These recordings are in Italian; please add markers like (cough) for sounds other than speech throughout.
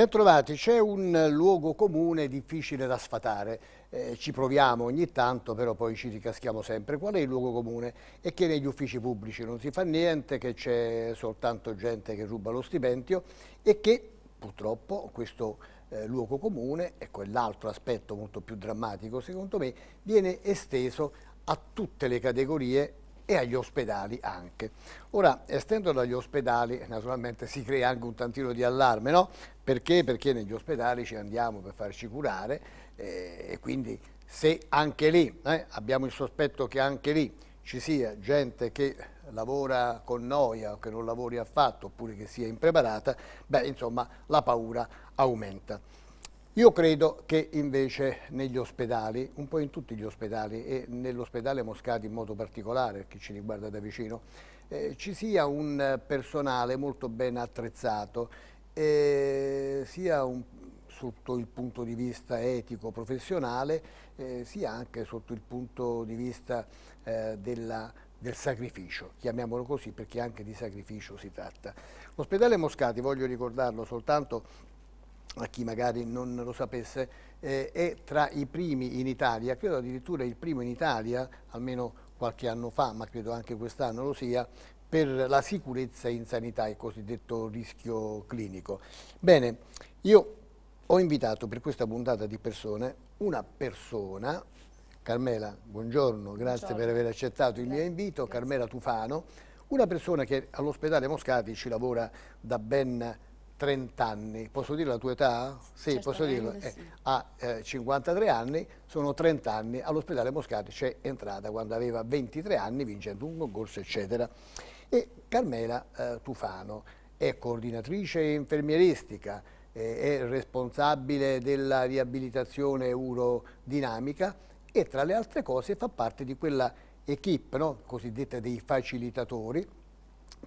Bentrovati, c'è un luogo comune difficile da sfatare, eh, ci proviamo ogni tanto però poi ci ricaschiamo sempre. Qual è il luogo comune? È che negli uffici pubblici non si fa niente, che c'è soltanto gente che ruba lo stipendio e che purtroppo questo eh, luogo comune, e quell'altro aspetto molto più drammatico secondo me, viene esteso a tutte le categorie e agli ospedali anche. Ora, estendolo agli ospedali, naturalmente si crea anche un tantino di allarme, no? Perché? Perché negli ospedali ci andiamo per farci curare eh, e quindi se anche lì, eh, abbiamo il sospetto che anche lì ci sia gente che lavora con noia o che non lavori affatto oppure che sia impreparata, beh insomma la paura aumenta. Io credo che invece negli ospedali, un po' in tutti gli ospedali e nell'ospedale Moscati in modo particolare, chi ci riguarda da vicino, eh, ci sia un personale molto ben attrezzato, eh, sia un, sotto il punto di vista etico, professionale, eh, sia anche sotto il punto di vista eh, della del sacrificio, chiamiamolo così perché anche di sacrificio si tratta. L'ospedale Moscati, voglio ricordarlo soltanto, a chi magari non lo sapesse, eh, è tra i primi in Italia, credo addirittura il primo in Italia, almeno qualche anno fa, ma credo anche quest'anno lo sia, per la sicurezza in sanità, il cosiddetto rischio clinico. Bene, io ho invitato per questa puntata di persone una persona, Carmela, buongiorno, grazie buongiorno. per aver accettato il grazie. mio invito, grazie. Carmela Tufano, una persona che all'ospedale Moscati ci lavora da ben 30 anni, posso dire la tua età? Sì, Certamente, posso dirlo. Eh, Ha eh, 53 anni, sono 30 anni, all'ospedale Moscati c'è entrata quando aveva 23 anni vincendo un concorso, eccetera. E Carmela eh, Tufano è coordinatrice infermieristica, eh, è responsabile della riabilitazione urodinamica e tra le altre cose fa parte di quella equip, no? cosiddetta dei facilitatori,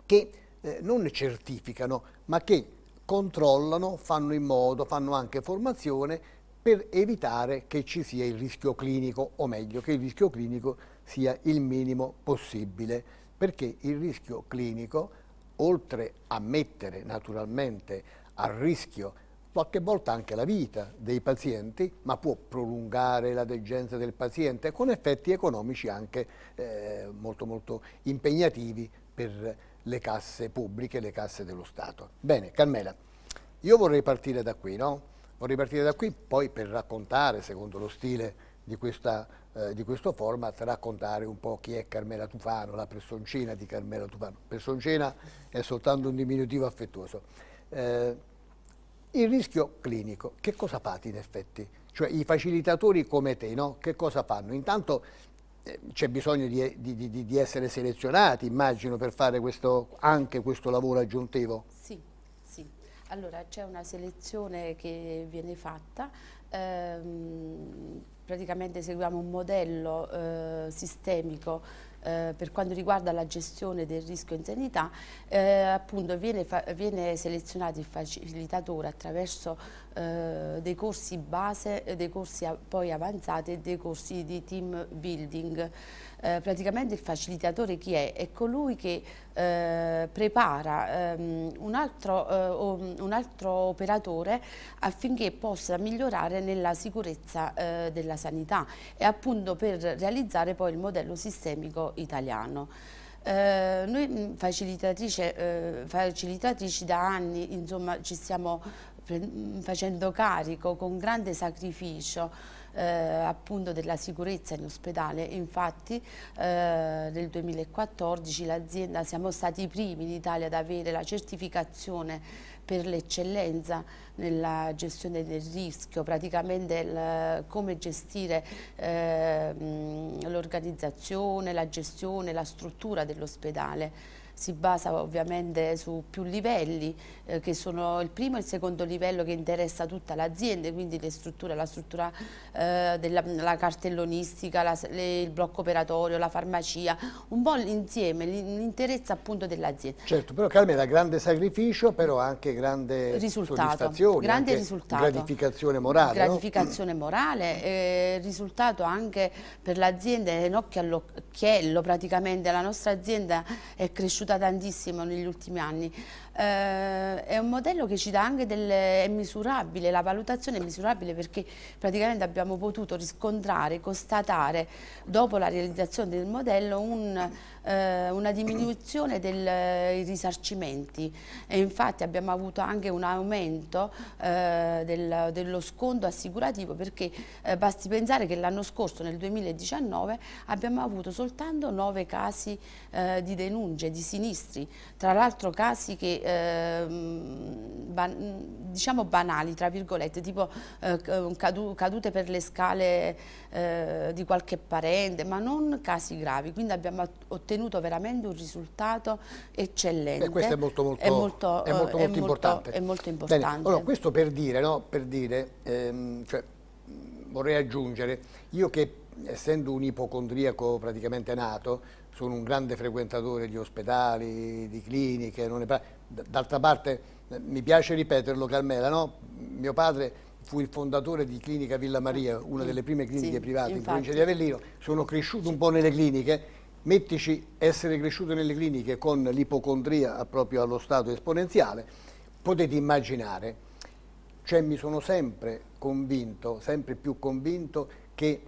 che eh, non certificano, ma che controllano, fanno in modo, fanno anche formazione per evitare che ci sia il rischio clinico, o meglio, che il rischio clinico sia il minimo possibile, perché il rischio clinico, oltre a mettere naturalmente a rischio qualche volta anche la vita dei pazienti, ma può prolungare la degenza del paziente con effetti economici anche eh, molto, molto impegnativi per le casse pubbliche, le casse dello Stato. Bene, Carmela, io vorrei partire da qui, no? Vorrei partire da qui poi per raccontare, secondo lo stile di, questa, eh, di, questo format, raccontare un po' chi è Carmela Tufano, la personcina di Carmela Tufano. Personcina è soltanto un diminutivo affettuoso. Eh, il rischio clinico, che cosa fate in effetti? Cioè i facilitatori come te, no? Che cosa fanno? Intanto c'è bisogno di, di, di, di, essere selezionati, immagino, per fare questo, anche questo lavoro aggiuntivo. Sì, sì. Allora c'è una selezione che viene fatta, ehm, praticamente seguiamo un modello eh, sistemico eh, per quanto riguarda la gestione del rischio in sanità, eh, appunto viene, viene selezionato il facilitatore attraverso eh, dei corsi base, eh, dei corsi poi avanzati e dei corsi di team building. Eh, praticamente il facilitatore chi è? È colui che eh, prepara ehm, un, altro, eh, un, altro, operatore affinché possa migliorare nella sicurezza eh, della sanità e appunto per realizzare poi il modello sistemico italiano. Eh, noi mm, facilitatrici da anni insomma, ci stiamo facendo carico con grande sacrificio eh, appunto della sicurezza in ospedale. Infatti eh, nel 2014 l'azienda siamo stati i primi in Italia ad avere la certificazione per l'eccellenza nella gestione del rischio, praticamente il, come gestire eh, l'organizzazione, la gestione, la struttura dell'ospedale si basa ovviamente su più livelli eh, che sono il primo e il secondo livello che interessa tutta l'azienda, quindi le strutture, la struttura eh, della la cartellonistica, la, le, il blocco operatorio, la farmacia, un po' l'insieme, l'interesse appunto dell'azienda. Certo, però Carmela, grande sacrificio, però anche grande risultato, soddisfazione, grande anche risultato. gratificazione morale. Gratificazione no? morale, eh, risultato anche per l'azienda, è nocchio all'occhiello praticamente, la nostra azienda è cresciuta cresciuta tantissimo negli ultimi anni. Eh, è un modello che ci dà anche delle... è misurabile, la valutazione è misurabile perché praticamente abbiamo potuto riscontrare, constatare dopo la realizzazione del modello un eh, una diminuzione dei eh, risarcimenti e infatti abbiamo avuto anche un aumento eh, del, dello sconto assicurativo perché eh, basti pensare che l'anno scorso nel 2019 abbiamo avuto soltanto nove casi eh, di denunce di sinistri, tra l'altro casi che ehm, ban diciamo banali tra virgolette tipo eh, cadu cadute per le scale di qualche parente ma non casi gravi quindi abbiamo ottenuto ottenuto veramente un risultato eccellente. E questo è molto, molto, è molto, è molto, molto importante. È molto importante. Bene. Allora, questo per dire, no? per dire ehm, cioè, vorrei aggiungere, io che essendo un ipocondriaco praticamente nato, sono un grande frequentatore di ospedali, di cliniche, d'altra parte eh, mi piace ripeterlo Carmela, no? mio padre fu il fondatore di Clinica Villa Maria, ah, una delle prime cliniche sì, private infatti. in provincia di Avellino, sono cresciuto un po' nelle cliniche mettici essere cresciuto nelle cliniche con l'ipocondria proprio allo stato esponenziale, potete immaginare, cioè mi sono sempre convinto, sempre più convinto che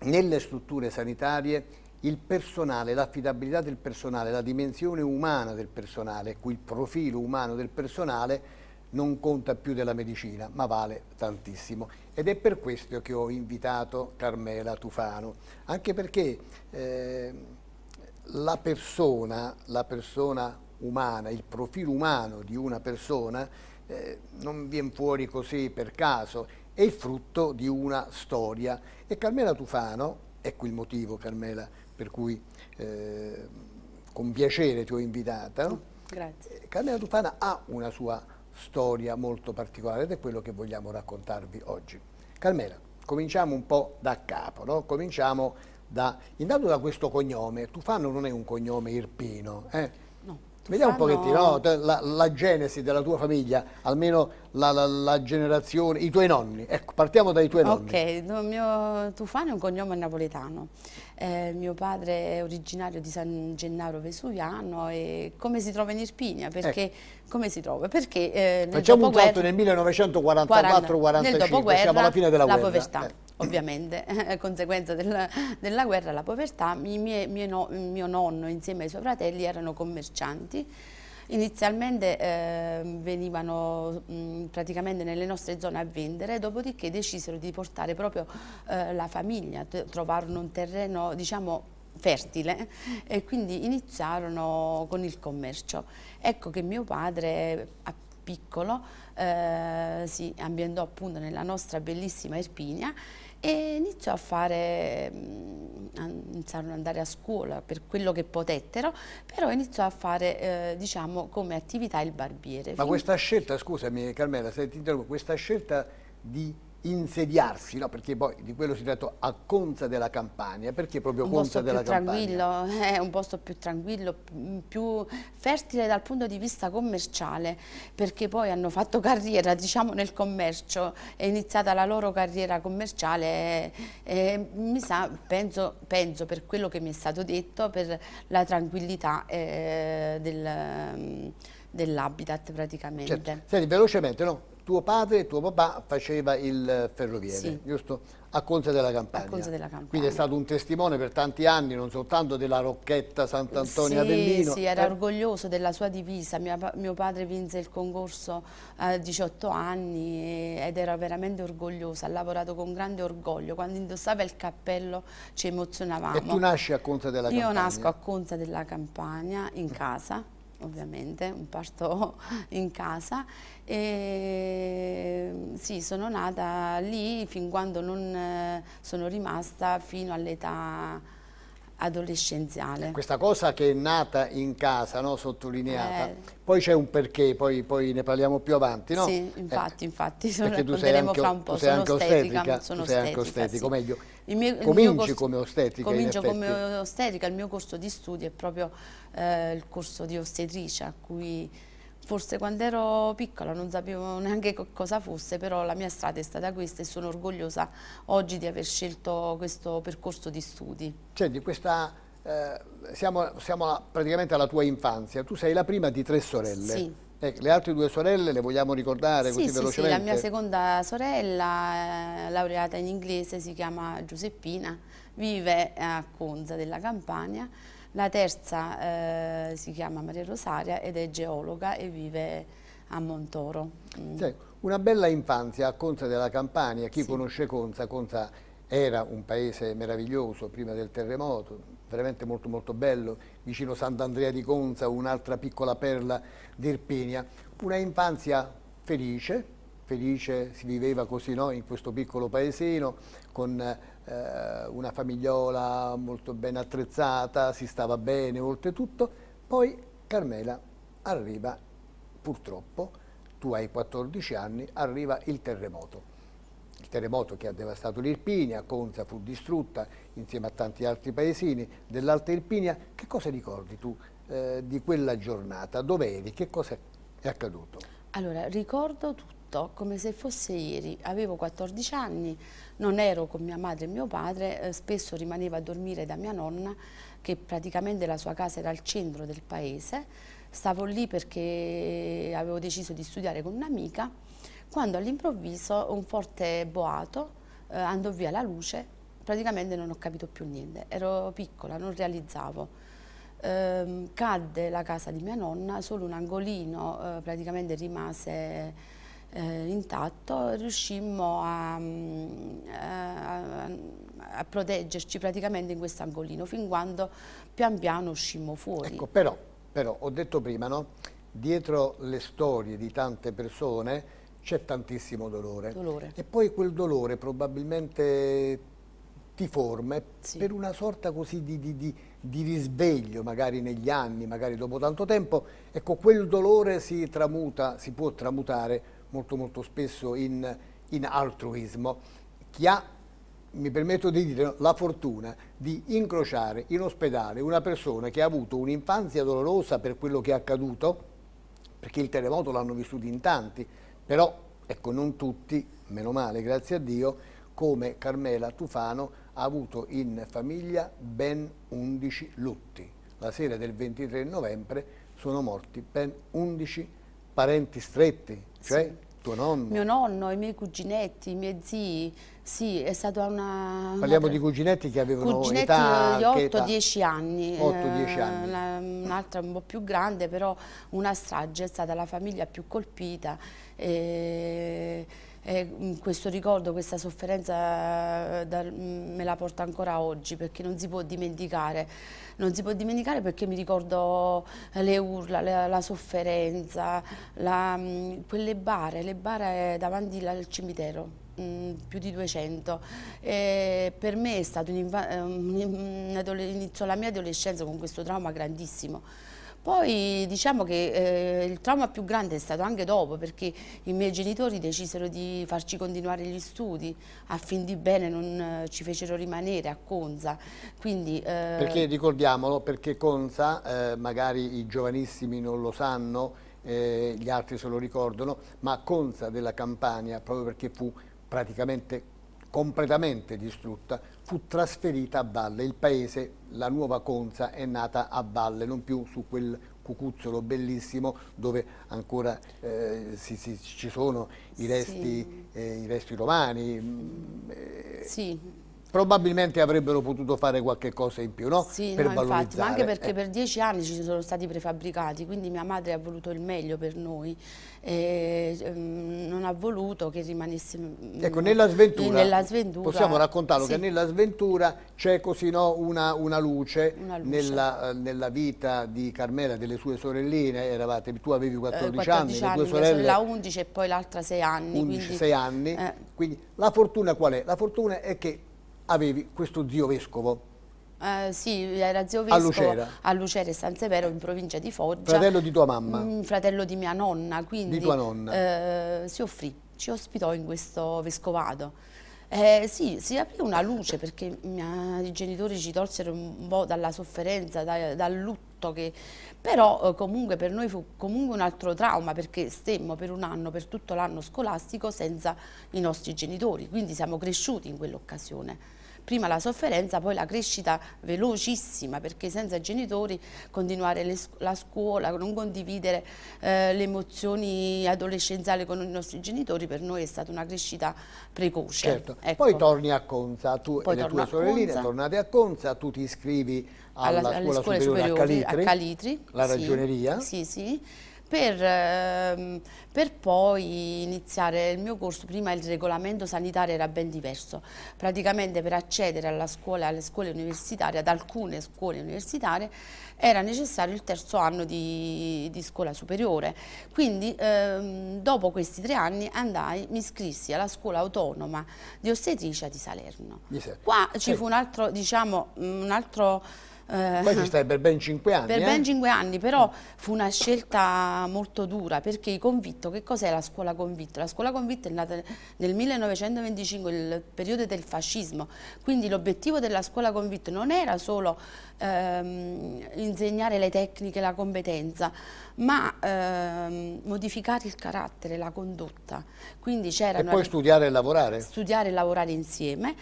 nelle strutture sanitarie il personale, l'affidabilità del personale, la dimensione umana del personale, il profilo umano del personale non conta più della medicina, ma vale tantissimo. Ed è per questo che ho invitato Carmela Tufano, anche perché eh, la, persona, la persona, umana, il profilo umano di una persona eh, non viene fuori così per caso, è il frutto di una storia. E Carmela Tufano, ecco il motivo Carmela per cui eh, con piacere ti ho invitata, no? Grazie. Eh, Carmela Tufano ha una sua storia molto particolare ed è quello che vogliamo raccontarvi oggi. Carmela, cominciamo un po' da capo, no? cominciamo da, intanto da questo cognome, Tufano non è un cognome irpino, eh? Vediamo un pochettino no? la, la, genesi della tua famiglia, almeno la, la, la, generazione, i tuoi nonni. Ecco, partiamo dai tuoi okay. nonni. Ok, mio Tufano è un cognome napoletano. Eh, mio padre è originario di San Gennaro Vesuviano e come si trova in Irpinia? Perché, ecco. Come si trova? Perché eh, Facciamo un salto nel 1944-45, siamo alla fine della guerra. La povertà. Eh ovviamente a eh, conseguenza della, della guerra la povertà, mie, mie no, mio nonno insieme ai suoi fratelli erano commercianti, Inizialmente eh, venivano mh, mm, praticamente nelle nostre zone a vendere, dopodiché decisero di portare proprio eh, la famiglia, trovarono un terreno diciamo fertile e quindi iniziarono con il commercio. Ecco che mio padre eh, piccolo eh, si ambientò appunto nella nostra bellissima Irpinia e iniziò a fare, mm, iniziarono ad andare a scuola per quello che potettero, però iniziò a fare eh, diciamo come attività il barbiere. Ma questa scelta, scusami Carmela, se ti interrompo, questa scelta di insediarsi, no? perché poi di quello si tratta a Conza della Campania, perché proprio Conza della Campania? È (laughs) eh, un posto più tranquillo, più fertile dal punto di vista commerciale, perché poi hanno fatto carriera (laughs) diciamo, nel commercio, è iniziata la loro carriera commerciale e, eh, e mi sa, penso, penso, per quello che mi è stato detto, per la tranquillità eh, del, mm, dell'habitat praticamente. Certo. Senti, velocemente, no? tuo padre, e tuo papà faceva il eh, ferroviere, sì. giusto? A Conte della Campagna. Campagna. Quindi è stato un testimone per tanti anni, non soltanto della Rocchetta Sant'Antonio sì, Avellino. Sì, era eh. orgoglioso della sua divisa. Mia, mio padre vinse il concorso a 18 anni ed era veramente orgoglioso, ha lavorato con grande orgoglio. Quando indossava il cappello ci emozionavamo. E tu nasci a Conte della Campagna? Io nasco a Conte della Campagna, in casa ovviamente, un parto (laughs) in casa. E, sì, sono nata lì fin quando non eh, sono rimasta fino all'età adolescenziale. Questa cosa che è nata in casa, no? sottolineata, eh. poi c'è un perché, poi, poi, ne parliamo più avanti, no? Sì, infatti, eh. infatti, lo (laughs) racconteremo anche, fra un po', sono ostetrica, sono tu sei anche ostetico, sì. meglio mio, cominci corso, come ostetrica comincio come ostetrica il mio corso di studio è proprio eh, il corso di ostetricia a cui forse quando ero piccola non sapevo neanche cosa fosse però la mia strada è stata questa e sono orgogliosa oggi di aver scelto questo percorso di studi cioè questa eh, siamo, siamo praticamente alla tua infanzia tu sei la prima di tre sorelle sì eh, le altre due sorelle le vogliamo ricordare sì, così sì, velocemente? Sì, la mia seconda sorella, eh, laureata in inglese, si chiama Giuseppina, vive a Conza della Campania. La terza eh, si chiama Maria Rosaria ed è geologa e vive a Montoro. Mm. Sì, una bella infanzia a Conza della Campania, chi sì. conosce Conza, Conza era un paese meraviglioso prima del terremoto, veramente molto molto bello, vicino Sant'Andrea di Conza, un'altra piccola perla d'Irpinia. Una infanzia felice, felice si viveva così no? in questo piccolo paesino, con eh, una famigliola molto ben attrezzata, si stava bene oltretutto. Poi Carmela arriva, purtroppo, tu hai 14 anni, arriva il terremoto terremoto che ha devastato l'Irpinia, Conza fu distrutta insieme a tanti altri paesini dell'Alta Irpinia. Che cosa ricordi tu eh, di quella giornata? Dove eri? Che cosa è accaduto? Allora, ricordo tutto come se fosse ieri. Avevo 14 anni, non ero con mia madre e mio padre, eh, spesso rimanevo a dormire da mia nonna che praticamente la sua casa era al centro del paese. Stavo lì perché avevo deciso di studiare con un'amica quando all'improvviso un forte boato eh, andò via la luce, praticamente non ho capito più niente, ero piccola, non realizzavo. Eh, cadde la casa di mia nonna, solo un angolino eh, praticamente rimase eh, intatto, riuscimmo a, mm, eh, a, a, proteggerci praticamente in questo angolino fin quando pian piano uscimmo fuori. Ecco, però, però ho detto prima, no? dietro le storie di tante persone c'è tantissimo dolore. dolore. E poi quel dolore probabilmente ti forma sì. per una sorta così di, di, di, di, risveglio, magari negli anni, magari dopo tanto tempo. Ecco, quel dolore si tramuta, si può tramutare molto molto spesso in, in altruismo. Chi ha, mi permetto di dire, la fortuna di incrociare in ospedale una persona che ha avuto un'infanzia dolorosa per quello che è accaduto, perché il terremoto l'hanno vissuto in tanti, però, ecco, non tutti, meno male, grazie a Dio, come Carmela Tufano ha avuto in famiglia ben 11 lutti. La sera del 23 novembre sono morti ben 11 parenti stretti, cioè sì tuo nonno? Mio nonno, i miei cuginetti, i miei zii, sì, è stata una... Parliamo una... di cuginetti che avevano cuginetti età... Cuginetti di 8-10 anni. 8-10 eh, anni. Un'altra un po' più grande, però una strage, è stata la famiglia più colpita. E... E mm, questo ricordo, questa sofferenza eh, mm, me la porta ancora oggi perché non si può dimenticare non si può dimenticare perché mi ricordo eh, le urla, la, la sofferenza, la, mm, quelle bare, le bare davanti al cimitero. Mm, più di 200 e per me è stato un, eh, un, la mia adolescenza con questo trauma grandissimo poi diciamo che eh, il trauma più grande è stato anche dopo perché i miei genitori decisero di farci continuare gli studi, a fin di bene non eh, ci fecero rimanere a Conza. Quindi, eh... Perché ricordiamolo, perché Conza, eh, magari i giovanissimi non lo sanno, eh, gli altri se lo ricordano, ma Conza della Campania, proprio perché fu praticamente completamente distrutta, fu trasferita a valle. Il paese, la nuova Conza, è nata a valle, non più su quel cucuzzolo bellissimo dove ancora eh, si, si, ci sono i resti, sì. eh, i resti romani. Mm, eh, sì probabilmente avrebbero potuto fare qualche cosa in più, no? Sì, per no, infatti, ma anche eh. perché eh. per dieci anni ci sono stati prefabbricati, quindi mia madre ha voluto il meglio per noi, e, um, non ha voluto che rimanessimo... Mm, ecco, nella sventura, nella sventura possiamo raccontarlo, sì. che nella sventura c'è così no, una, una, luce, una luce. Nella, eh, nella, vita di Carmela delle sue sorelline, eravate, tu avevi 14, eh, 14 anni, anni, le tue sorelle... La 11 e poi l'altra 6 anni. 11, quindi, 6 anni, eh. quindi la fortuna qual è? La fortuna è che avevi questo zio vescovo. Uh, sì, era zio vescovo a Lucera, a Lucera San Severo in provincia di Foggia. Fratello di tua mamma? Mh, mm, fratello di mia nonna, quindi di tua nonna. Uh, si offrì, ci ospitò in questo vescovato. Eh, sì, si aprì una luce perché mia, i genitori ci tolsero un po' dalla sofferenza, da, dal lutto tutto, che, però eh, comunque per noi fu comunque un altro trauma perché stemmo per un anno, per tutto l'anno scolastico senza i nostri genitori, quindi siamo cresciuti in quell'occasione prima la sofferenza, poi la crescita velocissima, perché senza genitori continuare scu la scuola, non condividere eh, le emozioni adolescenziali con i nostri genitori, per noi è stata una crescita precoce. Certo. Ecco. Poi torni a Conza, tu poi e le tue sorelline, tornate a Conza, tu ti iscrivi alla, alla scuola scuole superiore, superiori, a Calitri, a Calitri la ragioneria. Sì, sì, per, ehm, per, poi iniziare il mio corso, prima il regolamento sanitario era ben diverso, praticamente per accedere scuola, alle scuole universitarie, ad alcune scuole universitarie, era necessario il terzo anno di, di scuola superiore, quindi ehm, dopo questi tre anni andai, mi iscrissi alla scuola autonoma di ostetricia di Salerno. Qua ci fu un altro, diciamo, un altro eh, poi ci stai per ben cinque anni. Per eh? ben cinque anni, però fu una scelta molto dura perché i convitto, che cos'è la scuola convitto? La scuola convitto è nata nel 1925, il periodo del fascismo, quindi l'obiettivo della scuola convitto non era solo ehm, insegnare le tecniche, la competenza, ma ehm, modificare il carattere, la condotta. Quindi e poi studiare e lavorare? Studiare e lavorare insieme,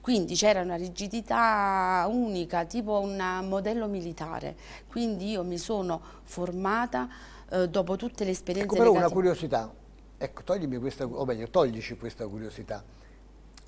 quindi c'era una rigidità unica, tipo una modello militare, quindi io mi sono formata eh, dopo tutte le esperienze ecco, però una curiosità, ecco, toglimi questa, o meglio, toglici questa curiosità.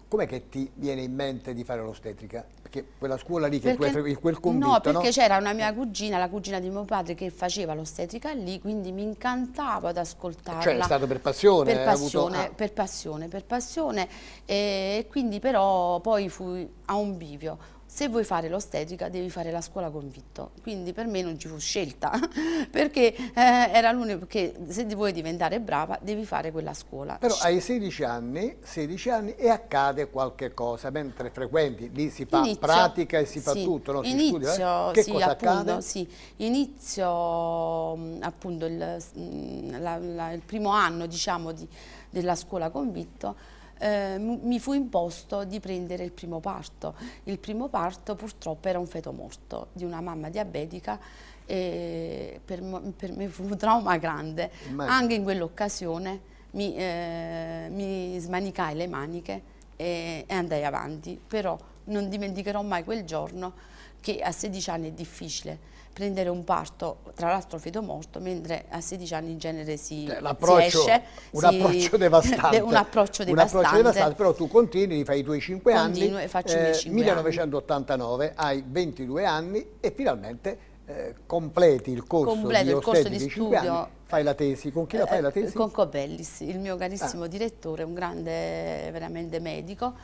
Com'è che ti viene in mente di fare l'ostetrica? Perché quella scuola lì, che perché, quel, quel convitto, No, perché no? c'era una mia cugina, la cugina di mio padre, che faceva l'ostetrica lì, quindi mi incantava ad ascoltarla. Cioè è stato per passione? Per passione, avuto... ah. per passione, per passione. E quindi però poi fui a un bivio se vuoi fare l'ostetrica devi fare la scuola convitto, quindi per me non ci fu scelta, (laughs) perché eh, era l'unico, perché se vuoi diventare brava devi fare quella scuola. Però ai 16 anni, 16 anni e accade qualche cosa, mentre frequenti, lì si fa inizio, pratica e si fa sì, tutto, no? si inizio, studia, eh? che sì, cosa appunto, accade? Sì, inizio mm, appunto il, mm, la, la, il primo anno diciamo di, della scuola convitto, eh, mi fu imposto di prendere il primo parto. Il primo parto purtroppo era un feto morto di una mamma diabetica e per, per me fu un trauma grande. Immagino. Anche in quell'occasione mi, eh, mi, smanicai le maniche e, e andai avanti, però non dimenticherò mai quel giorno che a 16 anni è difficile prendere un parto, tra l'altro fido morto, mentre a 16 anni in genere si, eh, si esce. Un, si, approccio (laughs) devastante, un approccio devastante. Un approccio devastante, però tu continui, fai i tuoi 5 Continuo anni. Faccio eh, i miei 5 eh, 1989, anni. hai 22 anni e finalmente eh, completi il corso Completo di, il corso di studio. Anni, fai la tesi, con chi la fai eh, la tesi? Con Cobellis, il mio carissimo ah. direttore, un grande veramente medico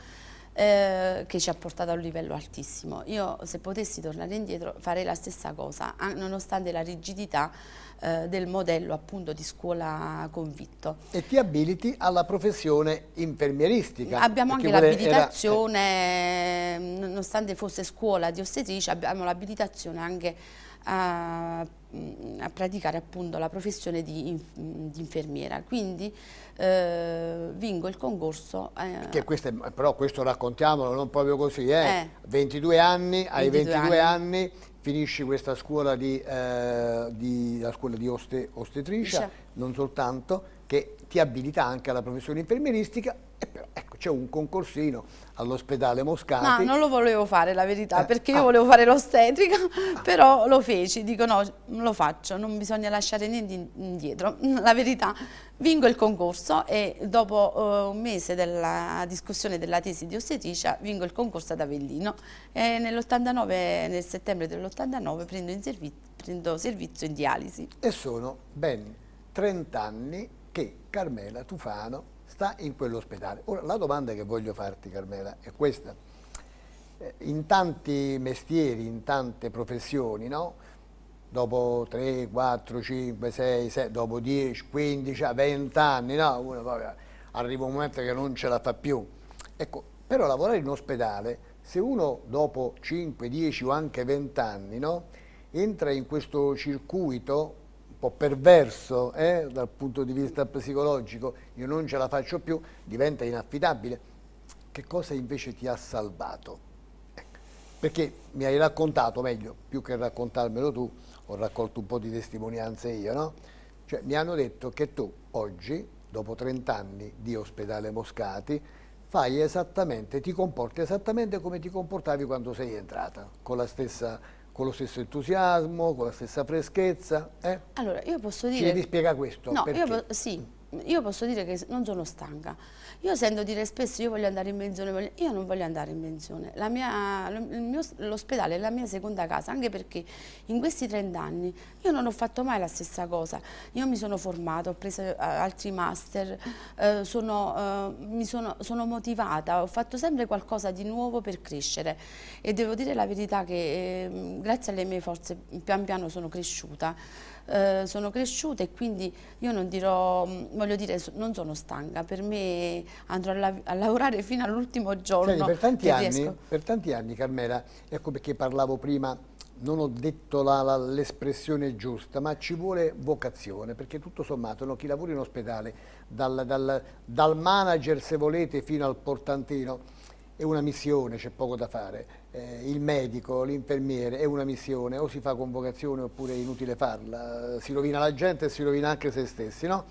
eh, che ci ha portato a un livello altissimo. Io se potessi tornare indietro farei la stessa cosa, nonostante la rigidità eh, del modello appunto di scuola convitto. E ti abiliti alla professione infermieristica? Abbiamo anche l'abilitazione, era... Eh, nonostante fosse scuola di ostetricia, abbiamo l'abilitazione anche a, mm, a, praticare appunto la professione di, mm, di infermiera. Quindi eh, vinco il concorso. Eh. questo è, però questo raccontiamolo, non proprio così, eh? 22 eh. anni, 22 hai 22 anni, anni finisci questa scuola di, eh, di la scuola di oste, ostetricia, Dice. non soltanto, che ti abilita anche alla professione infermieristica Ecco, c'è un concorsino all'ospedale Moscati. No, non lo volevo fare la verità, eh, perché ah. io ah, volevo fare l'ostetrica, ah, (laughs) però lo feci, dico no, lo faccio, non bisogna lasciare niente indietro. (laughs) La verità, vinco il concorso e dopo uh, un mese della discussione della tesi di ostetricia vinco il concorso ad Avellino e nel settembre dell'89 prendo, servi prendo servizio in dialisi. E sono ben 30 anni che Carmela Tufano sta in quell'ospedale. Ora, la domanda che voglio farti, Carmela, è questa. Eh, in tanti mestieri, in tante professioni, no? dopo 3, 4, 5, 6, 7, dopo 10, 15, 20 anni, no? uno poi arriva un momento che non ce la fa più. Ecco, però lavorare in ospedale, se uno dopo 5, 10 o anche 20 anni no? entra in questo circuito po' perverso eh, dal punto di vista psicologico, io non ce la faccio più, diventa inaffidabile. Che cosa invece ti ha salvato? Ecco. Perché mi hai raccontato, meglio, più che raccontarmelo tu, ho raccolto un po' di testimonianze io, no? Cioè, mi hanno detto che tu oggi, dopo 30 anni di ospedale Moscati, fai esattamente, ti comporti esattamente come ti comportavi quando sei entrata, con la stessa con lo stesso entusiasmo, con la stessa freschezza. Eh? Allora, io posso dire... Ci devi spiegare questo. No, io, sì, io posso dire che non sono stanca. Io sento dire spesso io voglio andare in pensione, voglio... io non voglio andare in pensione. l'ospedale è la mia seconda casa, anche perché in questi 30 anni io non ho fatto mai la stessa cosa. Io mi sono formata, ho preso eh, altri master, eh, sono, eh, mi sono, sono, motivata, ho fatto sempre qualcosa di nuovo per crescere e devo dire la verità che eh, grazie alle mie forze pian piano sono cresciuta. Eh, sono cresciuta e quindi io non dirò, mm, voglio dire, non sono stanca, per me andrò a, la a lavorare fino all'ultimo giorno. Senti, per, tanti anni, per tanti anni Carmela, ecco perché parlavo prima non ho detto l'espressione giusta, ma ci vuole vocazione, perché tutto sommato no, chi lavora in ospedale, dal, dal, dal manager se volete fino al portantino, è una missione, c'è poco da fare. Eh, il medico, l'infermiere è una missione, o si fa convocazione oppure è inutile farla, si rovina la gente e si rovina anche se stessi, no?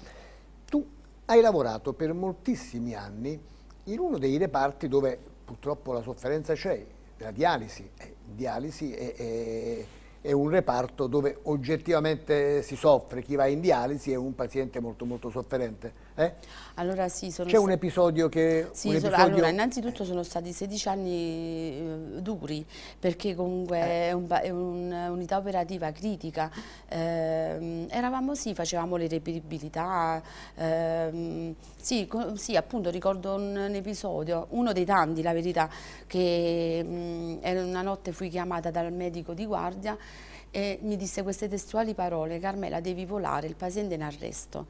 Tu hai lavorato per moltissimi anni in uno dei reparti dove purtroppo la sofferenza c'è, la dialisi. Eh, dialisi è, è, è, un reparto dove oggettivamente si soffre, chi va in dialisi è un paziente molto molto sofferente eh? Allora, sì, C'è un episodio che... Sì, un episodio... allora innanzitutto sono stati 16 anni eh, duri perché comunque eh. è un'unità un, un, operativa critica. Ehm, eravamo sì, facevamo le reperibilità, ehm, sì, sì, appunto ricordo un, un, episodio, uno dei tanti la verità, che mh, mm, una notte fui chiamata dal medico di guardia e mi disse queste testuali parole, Carmela devi volare, il paziente è in arresto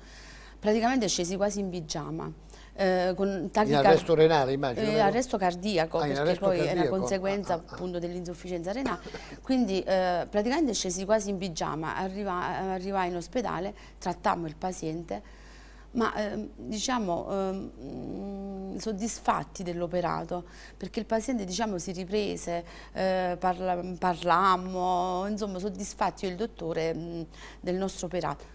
praticamente scesi quasi in pigiama. Eh, con tachicar- in arresto renale immagino eh, arresto cardiaco ah, perché poi cardiaco. è una conseguenza ah, ah, ah, appunto dell'insufficienza renale quindi eh, praticamente scesi quasi in pigiama arriva, arrivai in ospedale trattammo il paziente ma eh, diciamo eh, soddisfatti dell'operato perché il paziente diciamo, si riprese, eh, parla, parlammo, insomma soddisfatti io e il dottore mh, mm, del nostro operato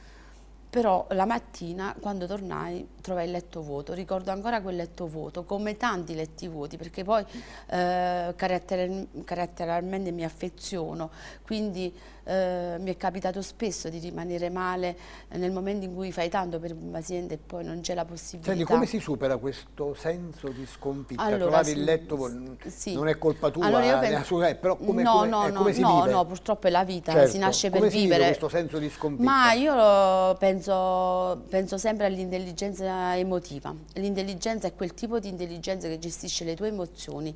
però la mattina quando tornai trovai il letto vuoto, ricordo ancora quel letto vuoto, come tanti letti vuoti, perché poi eh, caratterialmente mi affeziono, quindi eh, mi è capitato spesso di rimanere male nel momento in cui fai tanto per un paziente e poi non c'è la possibilità. Senti, come si supera questo senso di sconfitta? Allora, Trovavi il letto vuoto, sì. non è colpa tua, allora eh, penso... sua, eh, però come, no, come, no, eh, come no, si no, no, purtroppo è la vita, certo. si nasce per come vivere. questo senso di sconfitta? Ma io penso penso, penso sempre all'intelligenza emotiva. L'intelligenza è quel tipo di intelligenza che gestisce le tue emozioni.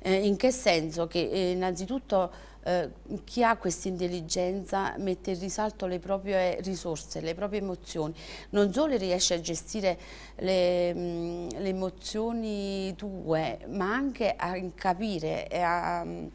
Eh, in che senso? Che eh, innanzitutto eh, chi ha questa intelligenza mette in risalto le proprie risorse, le proprie emozioni, non solo riesce a gestire le, mh, mm, le emozioni tue, ma anche a capire e a... Mh,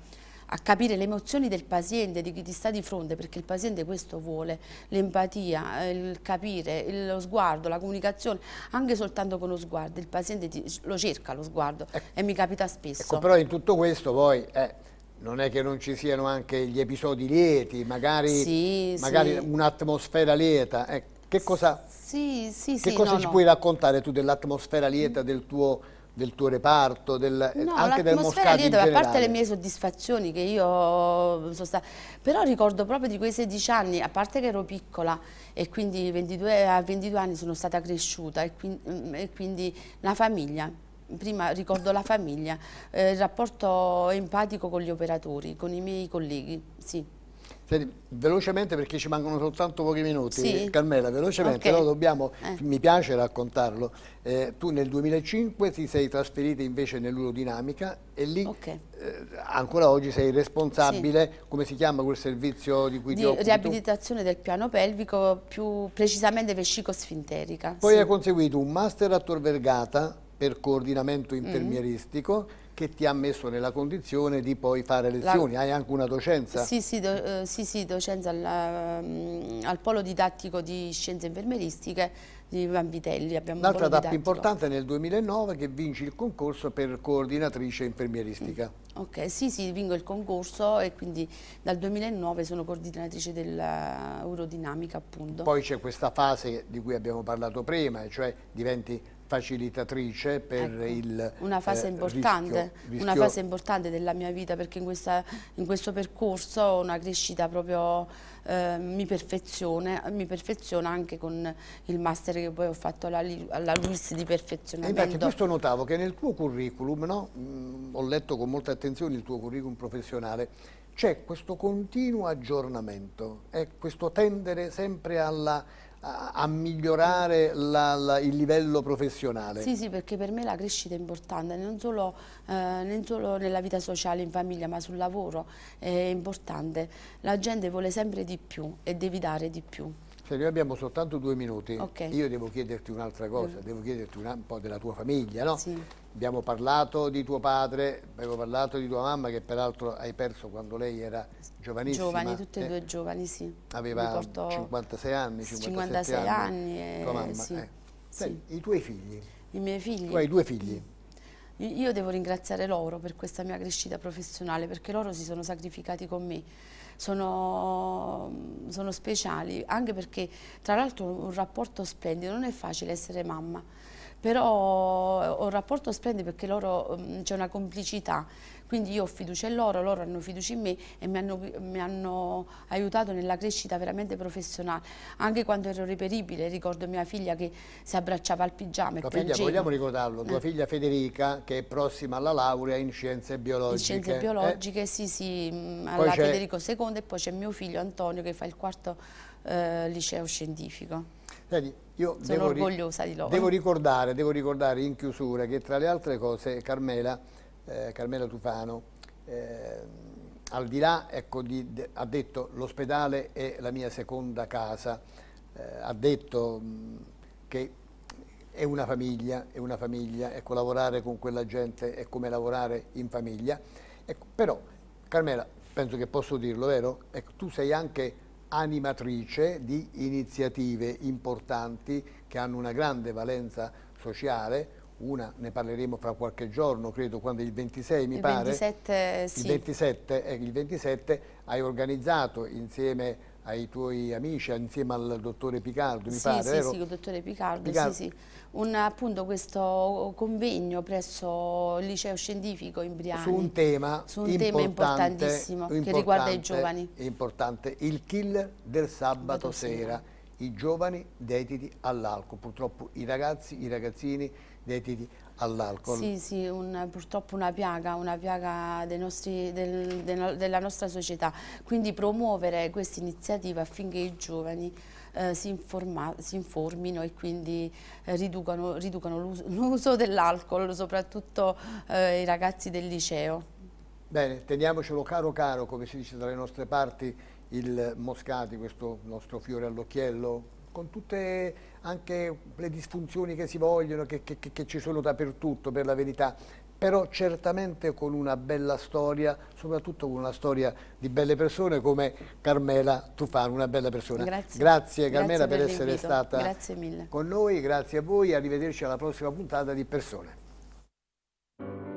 a capire le emozioni del paziente, di chi ti sta di fronte, perché il paziente questo vuole, l'empatia, il capire, lo sguardo, la comunicazione, anche soltanto con lo sguardo, il paziente ti, lo cerca lo sguardo ecco, e mi capita spesso. Ecco, però in tutto questo poi... Eh, non è che non ci siano anche gli episodi lieti, magari, sì, magari sì. un'atmosfera lieta. Eh, che cosa, sì, che cosa no, ci no. puoi raccontare tu dell'atmosfera lieta del tuo del tuo reparto, del, no, eh, anche del Moscato dietro, a parte le mie soddisfazioni che io sono stata, però ricordo proprio di quei 16 anni, a parte che ero piccola e quindi 22, a 22 anni sono stata cresciuta e quindi, mm, e quindi la famiglia, prima ricordo la famiglia, eh, il rapporto empatico con gli operatori, con i miei colleghi, sì. Senti, velocemente perché ci mancano soltanto pochi minuti, sì. Carmela, velocemente, okay. dobbiamo, eh. mi piace raccontarlo, eh, tu nel 2005 ti sei trasferita invece nell'Urodinamica e lì okay. eh, ancora oggi sei responsabile, sì. come si chiama quel servizio di cui di ti occupi riabilitazione tu? del piano pelvico, più precisamente vescico-sfinterica. Poi sì. hai conseguito un master a Tor Vergata per coordinamento infermieristico mm che ti ha messo nella condizione di poi fare lezioni, La... hai anche una docenza? Sì, sì, do, eh, sì, sì docenza al, mm, al, polo didattico di scienze infermeristiche di Vanvitelli. L'altra tappa importante è nel 2009 che vinci il concorso per coordinatrice infermieristica. Mm. Ok, sì, sì, vinco il concorso e quindi dal 2009 sono coordinatrice dell'eurodinamica appunto. Poi c'è questa fase di cui abbiamo parlato prima, cioè diventi facilitatrice per ecco, il una fase, eh, rischio, rischio. una fase importante, della mia vita perché in, questa, in questo percorso ho una crescita proprio, eh, mi, mi perfeziona anche con il master che poi ho fatto alla, alla LUIS di perfezionamento. E infatti questo notavo che nel tuo curriculum, no? Mh, mm, ho letto con molta attenzione il tuo curriculum professionale, c'è questo continuo aggiornamento, è questo tendere sempre alla a, migliorare la, la, il livello professionale. Sì, sì, perché per me la crescita è importante, non solo, eh, non solo nella vita sociale, in famiglia, ma sul lavoro è importante. La gente vuole sempre di più e devi dare di più. Se cioè, noi abbiamo soltanto due minuti, okay. io devo chiederti un'altra cosa, mm. devo chiederti un, po' della tua famiglia, no? Sì. Abbiamo parlato di tuo padre, abbiamo parlato di tua mamma che peraltro hai perso quando lei era giovanissima. Giovani, tutte e eh, due giovani, sì. Aveva 56 anni, 56 anni. anni e... Tua mamma, sì. Eh. Sì. Beh, I tuoi figli? I miei figli. Tu hai due figli? Io devo ringraziare loro per questa mia crescita professionale perché loro si sono sacrificati con me, sono, sono speciali anche perché tra l'altro un rapporto splendido, non è facile essere mamma però eh, un rapporto splendido perché loro mm, c'è una complicità quindi io ho fiducia in loro, loro hanno fiducia in me e mi hanno, mi hanno aiutato nella crescita veramente professionale. Anche quando ero reperibile, ricordo mia figlia che si abbracciava al pigiama tua e figlia, piangeva. Vogliamo ricordarlo, tua eh. figlia Federica che è prossima alla laurea in scienze biologiche. In scienze eh. biologiche, eh? sì, sì, mm, alla Federico II e poi c'è mio figlio Antonio che fa il quarto eh, liceo scientifico. Senti, io Sono devo orgogliosa di loro. Devo ricordare, devo ricordare in chiusura che tra le altre cose, Carmela, eh, Carmela Tufano, eh, al di là, ecco, di, de, ha detto l'ospedale è la mia seconda casa, eh, ha detto mh, che è una famiglia, è una famiglia, ecco, lavorare con quella gente è come lavorare in famiglia, ecco, però Carmela, penso che posso dirlo, vero? Ecco, tu sei anche animatrice di iniziative importanti che hanno una grande valenza sociale, una ne parleremo fra qualche giorno, credo, quando il 26 mi il pare, 27, sì. il, 27, eh, il 27 hai organizzato insieme ai tuoi amici, insieme al dottore Picardo, mi sì, pare, Sì, vero? sì, con il dottore Picardo, Picardo. Sì, sì. Un, appunto questo convegno presso il liceo scientifico in Briani. Su un tema, su un importante, tema importantissimo importante, che riguarda i giovani. Importante, il killer del sabato sera. sera, i giovani dediti all'alcol, purtroppo i ragazzi, i ragazzini dediti all'alcol. Sì, sì, un, purtroppo una piaga, una piaga nostri, del, de, della nostra società, quindi promuovere questa iniziativa affinché i giovani eh, si, informa, si, informino e quindi eh, riducano, riducano (laughs) l'uso dell'alcol, soprattutto eh, i ragazzi del liceo. Bene, teniamocelo caro caro, come si dice dalle nostre parti, il Moscati, questo nostro fiore all'occhiello, con tutte anche le disfunzioni che si vogliono, che, che, che ci sono dappertutto per la verità, però certamente con una bella storia, soprattutto con una storia di belle persone come Carmela Tufano, una bella persona. Grazie, grazie Carmela grazie per, per essere stata con noi, grazie a voi, arrivederci alla prossima puntata di Persone.